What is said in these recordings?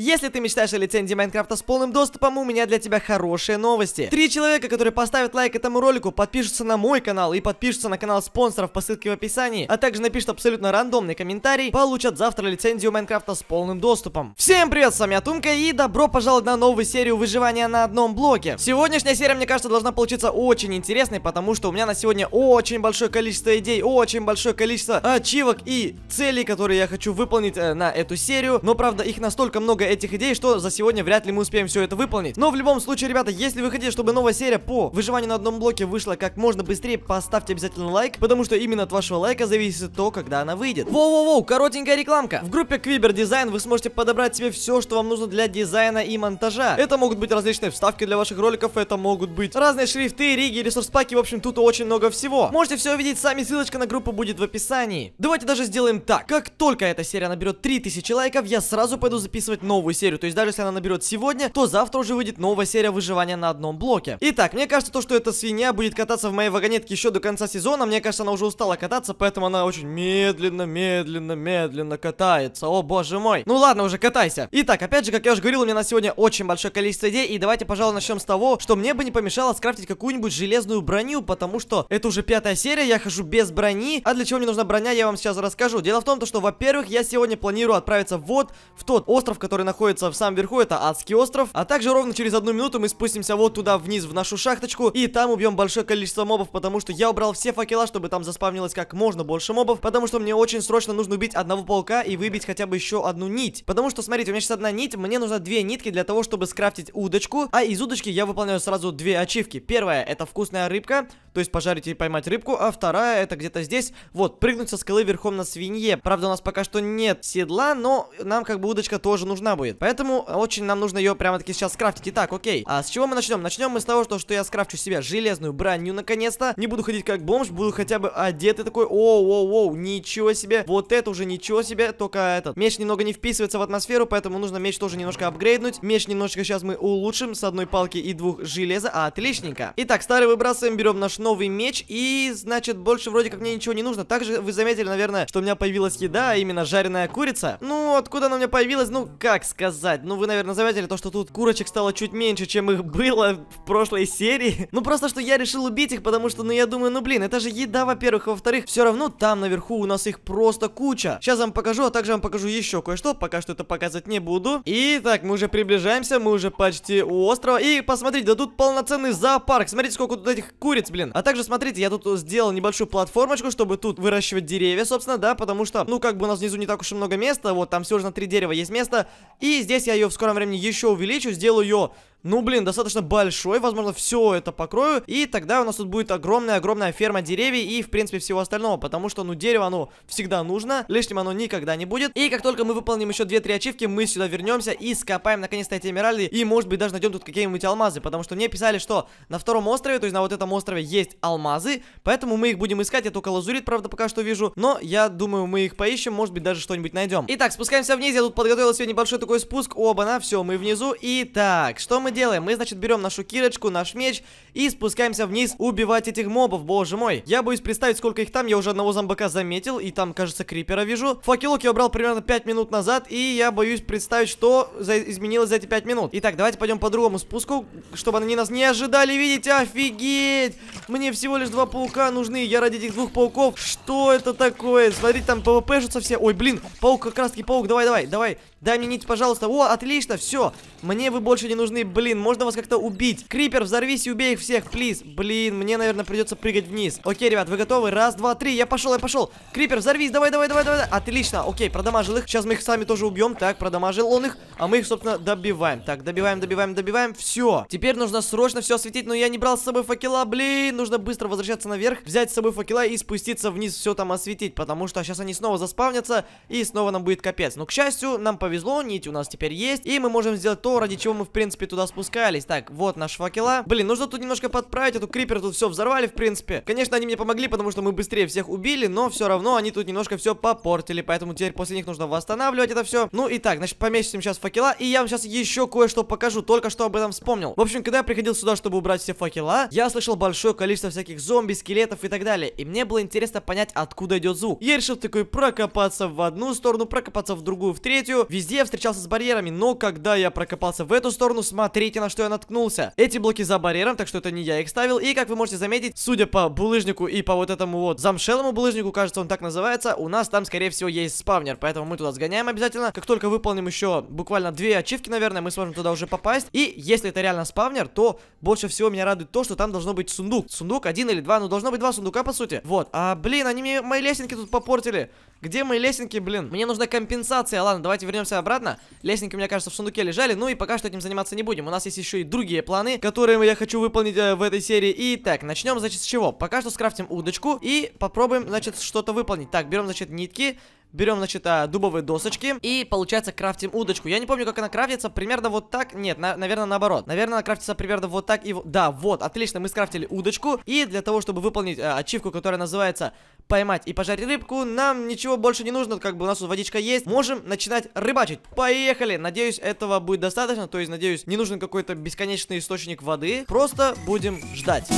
Если ты мечтаешь о лицензии Майнкрафта с полным доступом, у меня для тебя хорошие новости. Три человека, которые поставят лайк этому ролику, подпишутся на мой канал и подпишутся на канал спонсоров по ссылке в описании, а также напишут абсолютно рандомный комментарий, получат завтра лицензию Майнкрафта с полным доступом. Всем привет, с вами Атунка и добро пожаловать на новую серию выживания на одном блоке. Сегодняшняя серия, мне кажется, должна получиться очень интересной, потому что у меня на сегодня очень большое количество идей, очень большое количество ачивок и целей, которые я хочу выполнить э, на эту серию, но правда их настолько много этих идей, что за сегодня вряд ли мы успеем все это выполнить. Но в любом случае, ребята, если вы хотите, чтобы новая серия по выживанию на одном блоке вышла как можно быстрее, поставьте обязательно лайк, потому что именно от вашего лайка зависит то, когда она выйдет. Воу-воу-воу, коротенькая рекламка. В группе Quiver Design вы сможете подобрать себе все, что вам нужно для дизайна и монтажа. Это могут быть различные вставки для ваших роликов, это могут быть разные шрифты, риги, ресурс-паки, в общем, тут очень много всего. Можете все увидеть сами, ссылочка на группу будет в описании. Давайте даже сделаем так. Как только эта серия наберет 3000 лайков, я сразу пойду записывать новую новую серию. То есть даже если она наберет сегодня, то завтра уже выйдет новая серия выживания на одном блоке. Итак, мне кажется, то, что эта свинья будет кататься в моей вагонетке еще до конца сезона, мне кажется, она уже устала кататься, поэтому она очень медленно, медленно, медленно катается. О боже мой. Ну ладно, уже катайся. Итак, опять же, как я уже говорил, у меня на сегодня очень большое количество идей, и давайте, пожалуй, начнем с того, что мне бы не помешало скрафтить какую-нибудь железную броню, потому что это уже пятая серия, я хожу без брони, а для чего мне нужна броня, я вам сейчас расскажу. Дело в том, что, во-первых, я сегодня планирую отправиться вот в тот остров, который который находится в самом верху, это Адский остров. А также ровно через одну минуту мы спустимся вот туда вниз, в нашу шахточку, и там убьем большое количество мобов, потому что я убрал все факела, чтобы там заспавнилось как можно больше мобов, потому что мне очень срочно нужно убить одного паука и выбить хотя бы еще одну нить. Потому что, смотрите, у меня сейчас одна нить, мне нужно две нитки для того, чтобы скрафтить удочку, а из удочки я выполняю сразу две ачивки. Первая это вкусная рыбка, то есть пожарить и поймать рыбку, а вторая это где-то здесь, вот, прыгнуть со скалы верхом на свинье. Правда, у нас пока что нет седла, но нам как бы удочка тоже нужна, нужна будет. Поэтому э, очень нам нужно ее прямо-таки сейчас скрафтить. Итак, окей. А с чего мы начнем? Начнем мы с того, что, что я скрафчу себе железную броню наконец-то. Не буду ходить как бомж, буду хотя бы одетый такой. Оу-оу-оу, ничего себе. Вот это уже ничего себе. Только этот. Меч немного не вписывается в атмосферу, поэтому нужно меч тоже немножко апгрейднуть. Меч немножко сейчас мы улучшим с одной палки и двух железа. отличненько. Итак, старый выбрасываем, берем наш новый меч. И, значит, больше вроде как мне ничего не нужно. Также вы заметили, наверное, что у меня появилась еда, а именно жареная курица. Ну, откуда она у меня появилась? Ну, как так сказать. Ну, вы, наверное, заметили то, что тут курочек стало чуть меньше, чем их было в прошлой серии. Ну, просто что я решил убить их, потому что, ну, я думаю, ну, блин, это же еда, во-первых. Во-вторых, все равно там наверху у нас их просто куча. Сейчас вам покажу, а также вам покажу еще кое-что. Пока что это показывать не буду. И так, мы уже приближаемся, мы уже почти у острова. И посмотрите, да тут полноценный зоопарк. Смотрите, сколько тут этих куриц, блин. А также, смотрите, я тут сделал небольшую платформочку, чтобы тут выращивать деревья, собственно, да, потому что, ну, как бы у нас внизу не так уж и много места. Вот, там все же на три дерева есть место. И здесь я ее в скором времени еще увеличу, сделаю ее ну, блин, достаточно большой, возможно, все это покрою, и тогда у нас тут будет огромная-огромная ферма деревьев и, в принципе, всего остального, потому что, ну, дерево, оно всегда нужно, лишним оно никогда не будет, и как только мы выполним еще 2-3 ачивки, мы сюда вернемся и скопаем, наконец-то, эти эмиральды, и, может быть, даже найдем тут какие-нибудь алмазы, потому что мне писали, что на втором острове, то есть на вот этом острове есть алмазы, поэтому мы их будем искать, я только лазурит, правда, пока что вижу, но я думаю, мы их поищем, может быть, даже что-нибудь найдем. Итак, спускаемся вниз, я тут подготовил себе небольшой такой спуск, оба-на, все, мы внизу, Итак, что мы мы делаем? Мы, значит, берем нашу кирочку, наш меч и спускаемся вниз убивать этих мобов, боже мой. Я боюсь представить, сколько их там, я уже одного зомбака заметил, и там, кажется, крипера вижу. Факелок я убрал примерно 5 минут назад, и я боюсь представить, что за изменилось за эти 5 минут. Итак, давайте пойдем по другому спуску, чтобы они нас не ожидали, видеть. Офигеть! Мне всего лишь два паука нужны, я ради этих двух пауков. Что это такое? Смотрите, там пвпшутся все. Ой, блин, паук как раз таки паук, давай, давай, давай. Дай мне нить, пожалуйста. О, отлично, все. Мне вы больше не нужны. Блин, можно вас как-то убить. Крипер, взорвись и убей их всех, плиз. Блин, мне, наверное, придется прыгать вниз. Окей, ребят, вы готовы? Раз, два, три. Я пошел, я пошел. Крипер, взорвись, давай, давай, давай, давай. Отлично, окей, продамажил их. Сейчас мы их сами тоже убьем. Так, продамажил он их. А мы их, собственно, добиваем. Так, добиваем, добиваем, добиваем. Все. Теперь нужно срочно все осветить, но я не брал с собой факела. Блин, нужно быстро возвращаться наверх, взять с собой факела и спуститься вниз, все там осветить. Потому что сейчас они снова заспавнятся и снова нам будет капец. Но, к счастью, нам повезло повезло, нить у нас теперь есть, и мы можем сделать то, ради чего мы, в принципе, туда спускались. Так, вот наш факела. Блин, нужно тут немножко подправить, эту а крипер тут все взорвали, в принципе. Конечно, они мне помогли, потому что мы быстрее всех убили, но все равно они тут немножко все попортили, поэтому теперь после них нужно восстанавливать это все. Ну и так, значит, поместим сейчас факела, и я вам сейчас еще кое-что покажу, только что об этом вспомнил. В общем, когда я приходил сюда, чтобы убрать все факела, я слышал большое количество всяких зомби, скелетов и так далее, и мне было интересно понять, откуда идет звук. Я решил такой прокопаться в одну сторону, прокопаться в другую, в третью, везде везде я встречался с барьерами, но когда я прокопался в эту сторону, смотрите, на что я наткнулся. Эти блоки за барьером, так что это не я их ставил. И, как вы можете заметить, судя по булыжнику и по вот этому вот замшелому булыжнику, кажется, он так называется, у нас там, скорее всего, есть спавнер. Поэтому мы туда сгоняем обязательно. Как только выполним еще буквально две ачивки, наверное, мы сможем туда уже попасть. И если это реально спавнер, то больше всего меня радует то, что там должно быть сундук. Сундук один или два, ну должно быть два сундука, по сути. Вот. А, блин, они мне мои лесенки тут попортили. Где мои лесенки, блин? Мне нужна компенсация. Ладно, давайте вернемся вернулся обратно. Лестники, мне кажется, в сундуке лежали. Ну и пока что этим заниматься не будем. У нас есть еще и другие планы, которые я хочу выполнить э, в этой серии. И так, начнем, значит, с чего? Пока что скрафтим удочку и попробуем, значит, что-то выполнить. Так, берем, значит, нитки. Берем, значит, а, дубовые досочки и, получается, крафтим удочку. Я не помню, как она крафтится, примерно вот так. Нет, на наверное, наоборот. Наверное, она крафтится примерно вот так и... Да, вот, отлично, мы скрафтили удочку. И для того, чтобы выполнить э, ачивку, которая называется «Поймать и пожарить рыбку», нам ничего больше не нужно, как бы у нас тут водичка есть. Можем начинать рыбачить. Поехали! Надеюсь, этого будет достаточно, то есть, надеюсь, не нужен какой-то бесконечный источник воды. Просто будем ждать.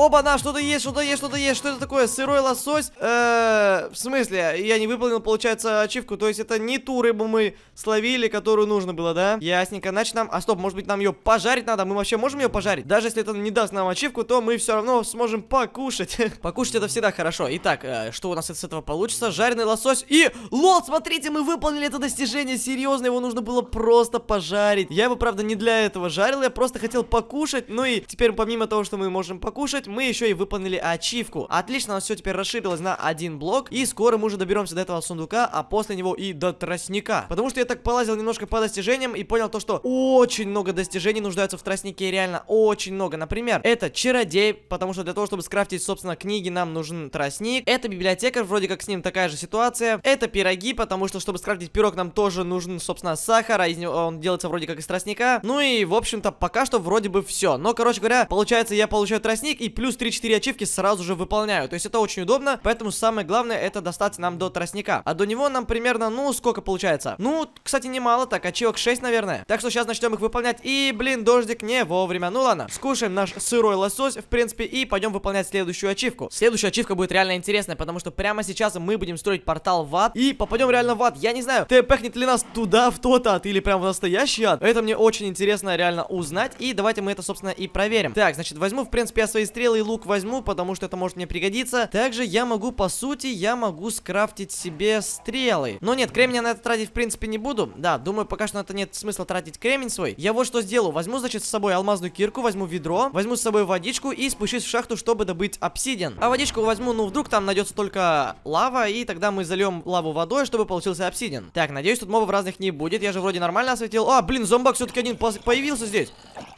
Оба-на, что-то есть, что-то есть, что-то есть. Что это такое? Сырой лосось? Э -э, в смысле? Я не выполнил, получается, ачивку. То есть это не ту рыбу мы словили, которую нужно было, да? Ясненько. Значит нам... А стоп, может быть нам ее пожарить надо? Мы вообще можем ее пожарить? Даже если это не даст нам ачивку, то мы все равно сможем покушать. покушать это всегда хорошо. Итак, э что у нас с этого получится? Жареный лосось и... Лол, смотрите, мы выполнили это достижение. Серьезно, его нужно было просто пожарить. Я его, правда, не для этого жарил. Я просто хотел покушать. Ну и теперь, помимо того, что мы можем покушать, мы еще и выполнили ачивку. Отлично, у нас все теперь расширилось на один блок. И скоро мы уже доберемся до этого сундука, а после него и до тростника. Потому что я так полазил немножко по достижениям и понял то, что очень много достижений нуждаются в тростнике. Реально очень много. Например, это чародей, потому что для того, чтобы скрафтить, собственно, книги, нам нужен тростник. Это библиотекарь, вроде как с ним такая же ситуация. Это пироги, потому что, чтобы скрафтить пирог, нам тоже нужен, собственно, сахар, а из него он делается вроде как из тростника. Ну и, в общем-то, пока что вроде бы все. Но, короче говоря, получается, я получаю тростник и плюс 3-4 ачивки сразу же выполняю. То есть это очень удобно, поэтому самое главное это достать нам до тростника. А до него нам примерно, ну, сколько получается? Ну, кстати, немало, так, ачивок 6, наверное. Так что сейчас начнем их выполнять. И, блин, дождик не вовремя. Ну ладно, скушаем наш сырой лосось, в принципе, и пойдем выполнять следующую ачивку. Следующая ачивка будет реально интересная, потому что прямо сейчас мы будем строить портал в ад и попадем реально в ад. Я не знаю, тэпэхнет ли нас туда, в тот ад, или прям в настоящий ад. Это мне очень интересно реально узнать, и давайте мы это, собственно, и проверим. Так, значит, возьму, в принципе, я свои стрелы стрелы и лук возьму, потому что это может мне пригодиться. Также я могу, по сути, я могу скрафтить себе стрелы. Но нет, кремня я на это тратить в принципе не буду. Да, думаю, пока что на это нет смысла тратить кремень свой. Я вот что сделаю. Возьму, значит, с собой алмазную кирку, возьму ведро, возьму с собой водичку и спущусь в шахту, чтобы добыть обсидиан. А водичку возьму, ну вдруг там найдется только лава, и тогда мы зальем лаву водой, чтобы получился обсидиан. Так, надеюсь, тут мобов разных не будет. Я же вроде нормально осветил. А, блин, зомбак все-таки один появился здесь.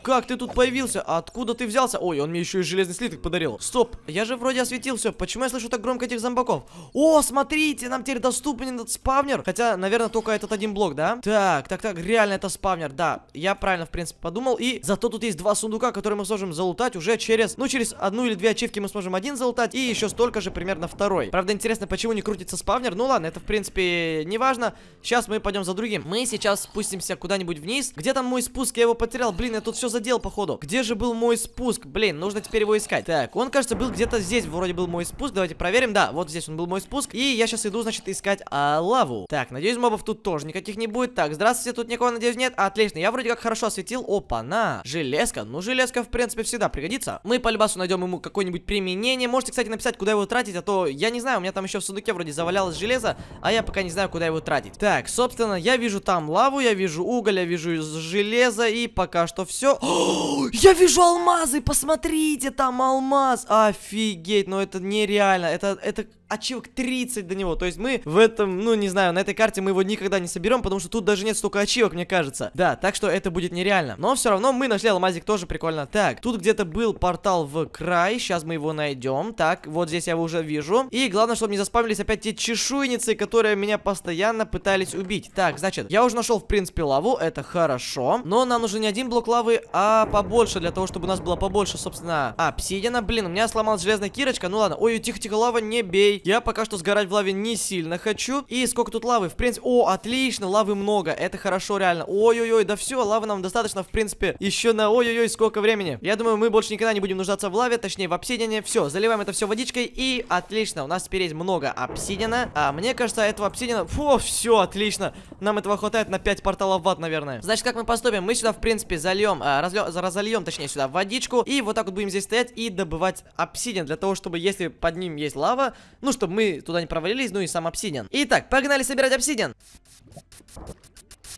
Как ты тут появился? Откуда ты взялся? Ой, он мне еще и железный слиток подарил. Стоп, я же вроде осветил все. Почему я слышу так громко этих зомбаков? О, смотрите, нам теперь доступен этот спавнер. Хотя, наверное, только этот один блок, да? Так, так, так, реально это спавнер, да. Я правильно, в принципе, подумал. И зато тут есть два сундука, которые мы сможем залутать уже через... Ну, через одну или две ачивки мы сможем один залутать. И еще столько же примерно второй. Правда, интересно, почему не крутится спавнер? Ну, ладно, это, в принципе, не важно. Сейчас мы пойдем за другим. Мы сейчас спустимся куда-нибудь вниз. Где там мой спуск? Я его потерял. Блин, я тут все задел, походу. Где же был мой спуск? Блин, нужно теперь его искать. Так, он, кажется, был где-то здесь. Вроде был мой спуск. Давайте проверим. Да, вот здесь он был мой спуск. И я сейчас иду, значит, искать а, лаву. Так, надеюсь, мобов тут тоже никаких не будет. Так, здравствуйте, тут никого, надеюсь, нет. Отлично, я вроде как хорошо осветил. Опа, на. Железка. Ну, железка, в принципе, всегда пригодится. Мы по любасу найдем ему какое-нибудь применение. Можете, кстати, написать, куда его тратить, а то я не знаю, у меня там еще в сундуке вроде завалялось железо, а я пока не знаю, куда его тратить. Так, собственно, я вижу там лаву, я вижу уголь, я вижу железо, и пока что все я вижу алмазы, посмотрите, там алмаз. Офигеть, ну это нереально. Это, это а человек 30 до него. То есть мы в этом, ну не знаю, на этой карте мы его никогда не соберем, потому что тут даже нет столько ачивок, мне кажется. Да, так что это будет нереально. Но все равно мы нашли алмазик тоже прикольно. Так, тут где-то был портал в край, сейчас мы его найдем. Так, вот здесь я его уже вижу. И главное, чтобы не заспавнились опять те чешуйницы, которые меня постоянно пытались убить. Так, значит, я уже нашел, в принципе, лаву, это хорошо. Но нам нужен не один блок лавы, а побольше, для того, чтобы у нас было побольше, собственно... А, обсидиана, блин, у меня сломалась железная кирочка, ну ладно. Ой, тихо-тихо, лава, не бей. Я пока что сгорать в лаве не сильно хочу. И сколько тут лавы? В принципе... О, отлично, лавы много. Это хорошо реально. Ой-ой-ой, да все, лавы нам достаточно, в принципе, еще на... Ой-ой-ой, сколько времени. Я думаю, мы больше никогда не будем нуждаться в лаве, точнее в обсидиане. Все, заливаем это все водичкой и отлично. У нас теперь есть много обсидиана. А мне кажется, этого обсидиана... Фу, все, отлично. Нам этого хватает на 5 порталов ват, наверное. Значит, как мы поступим? Мы сюда, в принципе, зальем... Э, а, Разольем, точнее, сюда водичку. И вот так вот будем здесь стоять и добывать обсидиан. Для того, чтобы, если под ним есть лава, ну, чтобы мы туда не провалились, ну и сам обсидиан. Итак, погнали собирать обсидиан.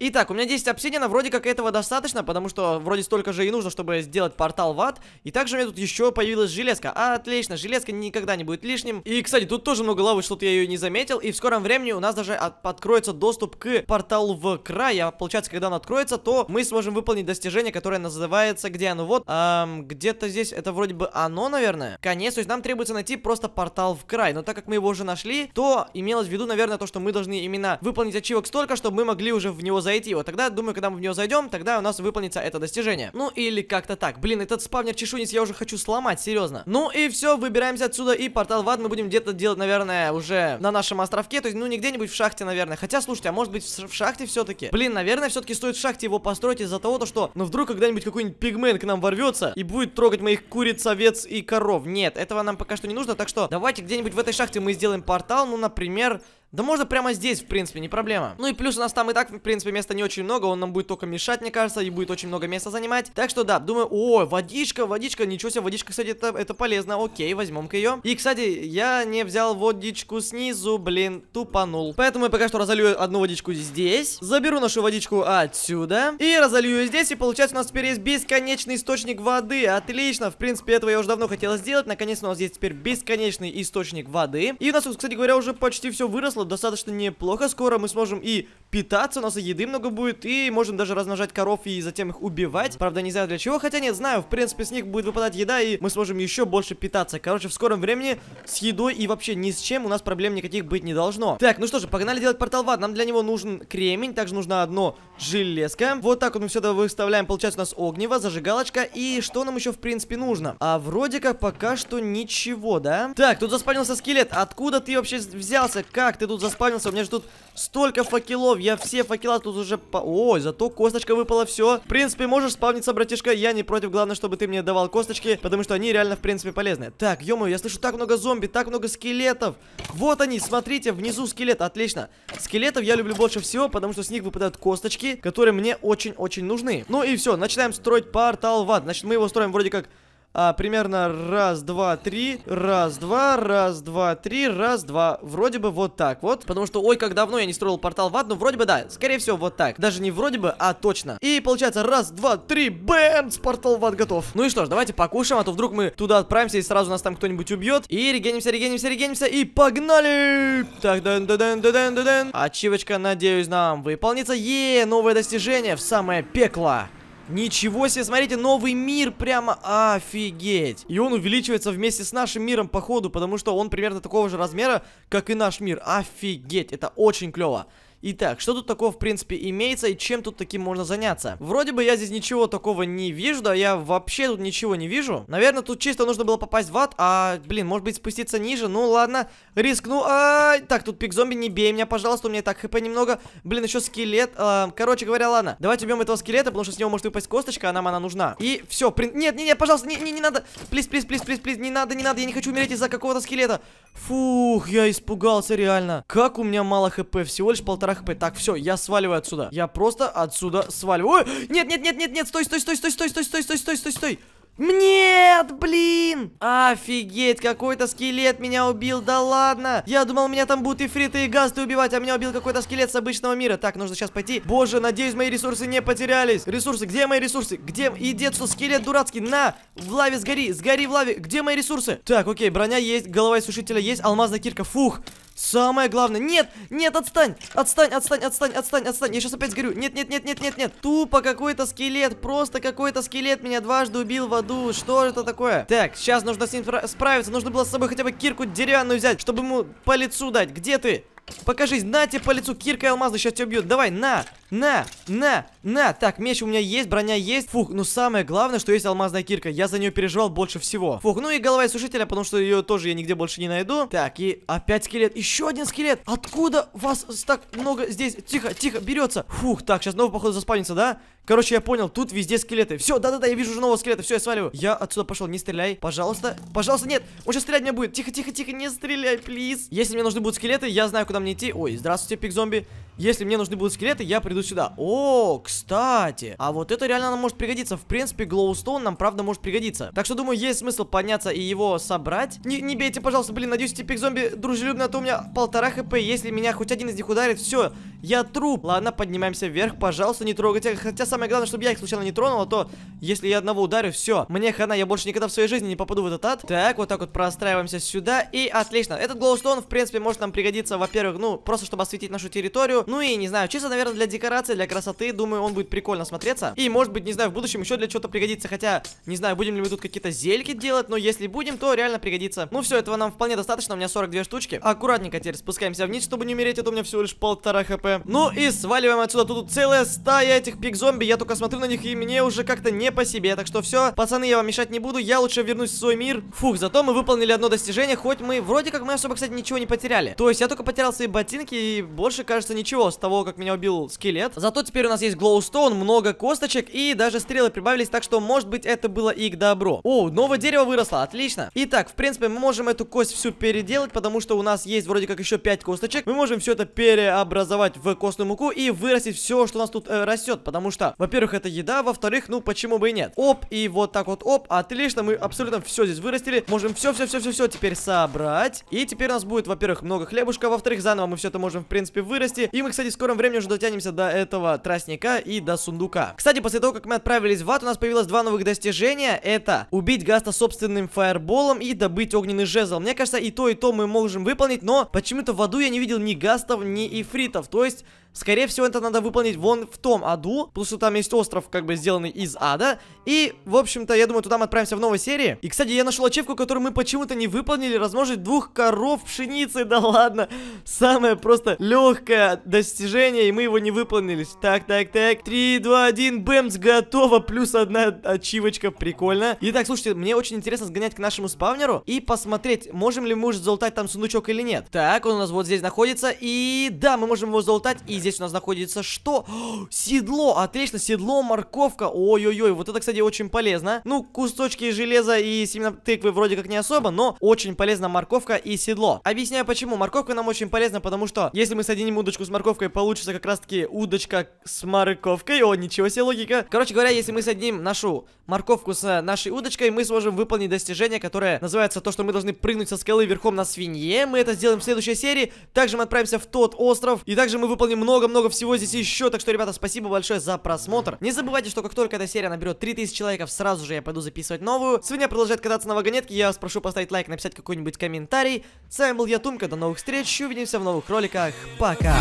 Итак, у меня 10 обсидиана, вроде как этого достаточно, потому что вроде столько же и нужно, чтобы сделать портал в ад. И также у меня тут еще появилась железка. Отлично, железка никогда не будет лишним. И, кстати, тут тоже много лавы, что-то я ее не заметил. И в скором времени у нас даже от откроется доступ к порталу в край. А получается, когда он откроется, то мы сможем выполнить достижение, которое называется, где оно? Вот, эм, где-то здесь, это вроде бы оно, наверное. Конец, то есть нам требуется найти просто портал в край. Но так как мы его уже нашли, то имелось в виду, наверное, то, что мы должны именно выполнить ачивок столько, чтобы мы могли уже в него зайти зайти. Вот тогда, думаю, когда мы в нее зайдем, тогда у нас выполнится это достижение. Ну или как-то так. Блин, этот спавнер чешуниц я уже хочу сломать, серьезно. Ну и все, выбираемся отсюда и портал в ад мы будем где-то делать, наверное, уже на нашем островке. То есть, ну не где-нибудь в шахте, наверное. Хотя, слушайте, а может быть в шахте все-таки? Блин, наверное, все-таки стоит в шахте его построить из-за того, то, что, ну вдруг когда-нибудь какой-нибудь пигмент к нам ворвется и будет трогать моих куриц, овец и коров. Нет, этого нам пока что не нужно, так что давайте где-нибудь в этой шахте мы сделаем портал, ну, например, да можно прямо здесь, в принципе, не проблема. Ну и плюс у нас там и так, в принципе, места не очень много, он нам будет только мешать, мне кажется, и будет очень много места занимать. Так что да, думаю, о, водичка, водичка, ничего себе, водичка, кстати, это, это полезно, окей, возьмем-ка ее. И, кстати, я не взял водичку снизу, блин, тупанул. Поэтому я пока что разолью одну водичку здесь, заберу нашу водичку отсюда и разолью ее здесь, и получается у нас теперь есть бесконечный источник воды, отлично, в принципе, этого я уже давно хотел сделать, наконец то у нас есть теперь бесконечный источник воды. И у нас, кстати говоря, уже почти все выросло, стало достаточно неплохо. Скоро мы сможем и питаться, у нас и еды много будет, и можем даже размножать коров и затем их убивать. Правда, не знаю для чего, хотя нет, знаю, в принципе, с них будет выпадать еда, и мы сможем еще больше питаться. Короче, в скором времени с едой и вообще ни с чем у нас проблем никаких быть не должно. Так, ну что же, погнали делать портал в ад. Нам для него нужен кремень, также нужно одно железка. Вот так вот мы все это выставляем. Получается у нас огнево, зажигалочка. И что нам еще в принципе нужно? А вроде как пока что ничего, да? Так, тут заспанился скелет. Откуда ты вообще взялся? Как ты тут тут заспавнился, у меня же тут столько факелов, я все факела тут уже по... Ой, зато косточка выпала, все. В принципе, можешь спавниться, братишка, я не против, главное, чтобы ты мне давал косточки, потому что они реально, в принципе, полезны. Так, ё я слышу так много зомби, так много скелетов. Вот они, смотрите, внизу скелет, отлично. Скелетов я люблю больше всего, потому что с них выпадают косточки, которые мне очень-очень нужны. Ну и все, начинаем строить портал в ад. Значит, мы его строим вроде как а, примерно раз, два, три, раз, два, раз, два, три, раз, два. Вроде бы вот так вот. Потому что, ой, как давно я не строил портал в ад, но вроде бы да, скорее всего вот так. Даже не вроде бы, а точно. И получается раз, два, три, бэнс портал в ад готов. Ну и что ж, давайте покушаем, а то вдруг мы туда отправимся и сразу нас там кто-нибудь убьет. И регенимся, регенимся, регенимся и погнали! Так, дэн, дэн, дэн, дэн, дэн, дэн. Ачивочка, надеюсь, нам выполнится. Е, новое достижение в самое пекло. Ничего себе, смотрите, новый мир прямо офигеть. И он увеличивается вместе с нашим миром, походу, потому что он примерно такого же размера, как и наш мир. Офигеть, это очень клево. Итак, что тут такого в принципе имеется и чем тут таким можно заняться? Вроде бы я здесь ничего такого не вижу, да я вообще тут ничего не вижу. Наверное, тут чисто нужно было попасть в ад, а, блин, может быть спуститься ниже, ну ладно, рискну. А, -а, -а, так, тут пик зомби, не бей меня, пожалуйста, у меня и так хп немного. Блин, еще скелет. А, короче говоря, ладно, давайте убьем этого скелета, потому что с него может выпасть косточка, а нам она нужна. И все, прин... нет, нет, нет, пожалуйста, не, не, не надо, плиз, плиз, плиз, плиз, плиз, не надо, не надо, я не хочу умереть из-за какого-то скелета. Фух, я испугался реально. Как у меня мало хп, всего лишь полтора хп. Так, все, я сваливаю отсюда. Я просто отсюда сваливаю. Ой, нет, нет, нет, нет, нет, стой, стой, стой, стой, стой, стой, стой, стой, стой, стой, стой. Нет, блин! Офигеть, какой-то скелет меня убил, да ладно! Я думал, меня там будут ифриты и газты убивать, а меня убил какой-то скелет с обычного мира. Так, нужно сейчас пойти. Боже, надеюсь, мои ресурсы не потерялись. Ресурсы, где мои ресурсы? Где? Иди отсюда, скелет дурацкий, на! В лаве сгори, сгори в лаве. Где мои ресурсы? Так, окей, броня есть, голова сушителя есть, алмазная кирка, фух! Самое главное. Нет, нет, отстань, отстань, отстань, отстань, отстань, отстань. Я сейчас опять сгорю. Нет, нет, нет, нет, нет, нет. Тупо какой-то скелет, просто какой-то скелет меня дважды убил в аду. Что это такое? Так, сейчас нужно с ним справиться. Нужно было с собой хотя бы кирку деревянную взять, чтобы ему по лицу дать. Где ты? Покажись, на тебе по лицу, кирка и алмазы сейчас тебя бьют. Давай, на. На, на, на. Так, меч у меня есть, броня есть. Фух, ну самое главное, что есть алмазная кирка. Я за нее переживал больше всего. Фух, ну и голова сушителя, потому что ее тоже я нигде больше не найду. Так, и опять скелет. Еще один скелет. Откуда вас так много здесь? Тихо, тихо, берется. Фух, так, сейчас снова походу, заспавнится, да? Короче, я понял, тут везде скелеты. Все, да-да-да, я вижу уже нового скелета. Все, я сваливаю. Я отсюда пошел, не стреляй. Пожалуйста, пожалуйста, нет. Он сейчас стрелять мне будет. Тихо, тихо, тихо, не стреляй, плиз. Если мне нужны будут скелеты, я знаю, куда мне идти. Ой, здравствуйте, пик-зомби. Если мне нужны будут скелеты, я приду сюда. О, кстати. А вот это реально нам может пригодиться. В принципе, глоустоун нам правда может пригодиться. Так что, думаю, есть смысл подняться и его собрать. Не, не бейте, пожалуйста, блин. Надеюсь, типик зомби дружелюбно, а то у меня полтора хп. Если меня хоть один из них ударит, все, я труп. Ладно, поднимаемся вверх. Пожалуйста, не трогайте. Хотя самое главное, чтобы я их случайно не тронул, а то если я одного ударю, все. Мне хана, я больше никогда в своей жизни не попаду в этот ад. Так, вот так вот простраиваемся сюда. И отлично. Этот глоустоун, в принципе, может нам пригодиться, во-первых, ну, просто чтобы осветить нашу территорию. Ну и не знаю, чисто, наверное, для декорации, для красоты, думаю, он будет прикольно смотреться. И может быть, не знаю, в будущем еще для чего-то пригодится. Хотя, не знаю, будем ли мы тут какие-то зельки делать, но если будем, то реально пригодится. Ну все, этого нам вполне достаточно, у меня 42 штучки. Аккуратненько теперь спускаемся вниз, чтобы не умереть, это а у меня всего лишь полтора хп. Ну и сваливаем отсюда, тут целая стая этих пик-зомби, я только смотрю на них и мне уже как-то не по себе. Так что все, пацаны, я вам мешать не буду, я лучше вернусь в свой мир. Фух, зато мы выполнили одно достижение, хоть мы вроде как мы особо, кстати, ничего не потеряли. То есть я только потерял свои ботинки и больше, кажется, ничего ничего с того, как меня убил скелет. Зато теперь у нас есть глоустоун, много косточек и даже стрелы прибавились, так что, может быть, это было и к добро. О, новое дерево выросло, отлично. Итак, в принципе, мы можем эту кость всю переделать, потому что у нас есть вроде как еще 5 косточек. Мы можем все это переобразовать в костную муку и вырастить все, что у нас тут э, растет, потому что, во-первых, это еда, во-вторых, ну почему бы и нет. Оп, и вот так вот, оп, отлично, мы абсолютно все здесь вырастили. Можем все-все-все-все-все теперь собрать. И теперь у нас будет, во-первых, много хлебушка, во-вторых, заново мы все это можем, в принципе, вырасти. И мы, кстати, в скором времени уже дотянемся до этого тростника и до сундука. Кстати, после того, как мы отправились в ад, у нас появилось два новых достижения. Это убить Гаста собственным фаерболом и добыть огненный жезл. Мне кажется, и то, и то мы можем выполнить, но почему-то в аду я не видел ни Гастов, ни Ифритов. То есть... Скорее всего, это надо выполнить вон в том аду, плюс что там есть остров, как бы сделанный из ада. И, в общем-то, я думаю, туда мы отправимся в новой серии. И, кстати, я нашел ачивку, которую мы почему-то не выполнили, размножить двух коров пшеницы, да ладно. Самое просто легкое достижение, и мы его не выполнили. Так, так, так, 3, 2, 1, бэмс, готово, плюс одна ачивочка, прикольно. Итак, слушайте, мне очень интересно сгонять к нашему спавнеру и посмотреть, можем ли мы уже залутать там сундучок или нет. Так, он у нас вот здесь находится, и да, мы можем его залутать, и здесь у нас находится что? О, седло, отлично, седло, морковка. Ой-ой-ой, вот это, кстати, очень полезно. Ну, кусочки железа и семена тыквы вроде как не особо, но очень полезна морковка и седло. Объясняю почему. Морковка нам очень полезна, потому что если мы соединим удочку с морковкой, получится как раз-таки удочка с морковкой. О, ничего себе логика. Короче говоря, если мы соединим нашу морковку с нашей удочкой, мы сможем выполнить достижение, которое называется то, что мы должны прыгнуть со скалы верхом на свинье. Мы это сделаем в следующей серии. Также мы отправимся в тот остров. И также мы выполним много много-много всего здесь еще. Так что, ребята, спасибо большое за просмотр. Не забывайте, что как только эта серия наберет 3000 лайков, сразу же я пойду записывать новую. Сегодня продолжает кататься на вагонетке. Я вас прошу поставить лайк, написать какой-нибудь комментарий. С вами был я, Тумка. До новых встреч. Увидимся в новых роликах. Пока.